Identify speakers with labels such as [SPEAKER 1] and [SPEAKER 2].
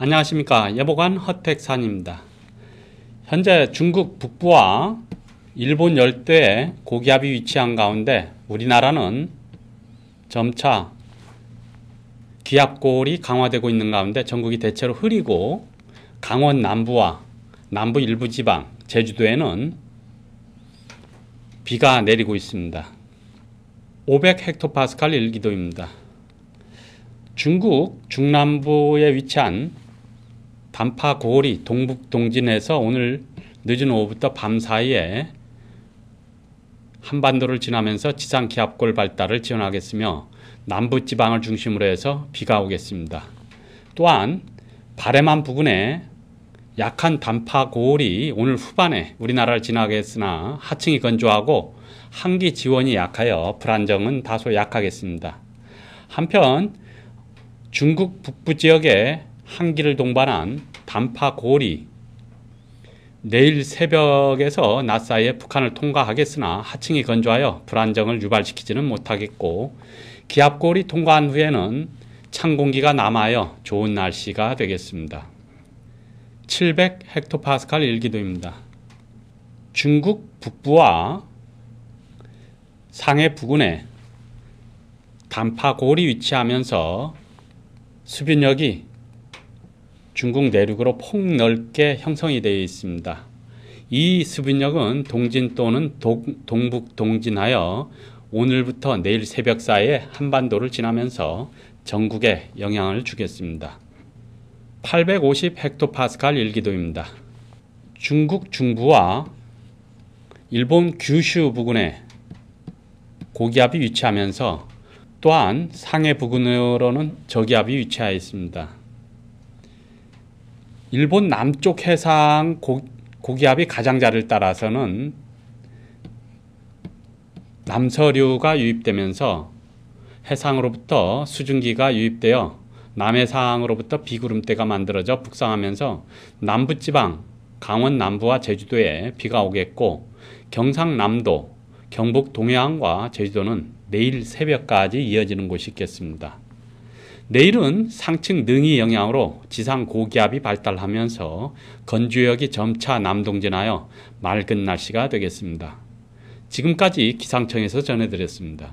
[SPEAKER 1] 안녕하십니까 여보관 허택산입니다. 현재 중국 북부와 일본 열대의 고기압이 위치한 가운데 우리나라는 점차 기압골이 강화되고 있는 가운데 전국이 대체로 흐리고 강원 남부와 남부 일부 지방 제주도에는 비가 내리고 있습니다. 500헥토파스칼 일기도입니다. 중국 중남부에 위치한 단파 고리 동북 동진에서 오늘 늦은 오후부터 밤 사이에 한반도를 지나면서 지상 기압골 발달을 지원하겠으며 남부 지방을 중심으로 해서 비가 오겠습니다. 또한 바레만 부근에 약한 단파 고울이 오늘 후반에 우리나라를 지나겠으나 하층이 건조하고 한기 지원이 약하여 불안정은 다소 약하겠습니다. 한편 중국 북부 지역에 한기를 동반한 단파고리 내일 새벽에서 낮 사이에 북한을 통과하겠으나 하층이 건조하여 불안정을 유발시키지는 못하겠고 기압골이 통과한 후에는 찬 공기가 남아요 좋은 날씨가 되겠습니다. 700 헥토파스칼 일기도입니다. 중국 북부와 상해 부근에 단파골이 위치하면서 수변역이 중국 내륙으로 폭넓게 형성이 되어 있습니다. 이 수변역은 동진 또는 동, 북 동진하여 오늘부터 내일 새벽 사이에 한반도를 지나면서 전국에 영향을 주겠습니다. 850 헥토파스칼 일기도입니다. 중국 중부와 일본 규슈 부근에 고기압이 위치하면서 또한 상해 부근으로는 저기압이 위치하여 습니다 일본 남쪽 해상 고, 고기압이 가장자를 따라서는 남서류가 유입되면서 해상으로부터 수증기가 유입되어 남해상으로부터 비구름대가 만들어져 북상하면서 남부지방, 강원 남부와 제주도에 비가 오겠고 경상남도, 경북 동해안과 제주도는 내일 새벽까지 이어지는 곳이 있겠습니다. 내일은 상층 능이 영향으로 지상 고기압이 발달하면서 건조역이 점차 남동진하여 맑은 날씨가 되겠습니다. 지금까지 기상청에서 전해드렸습니다.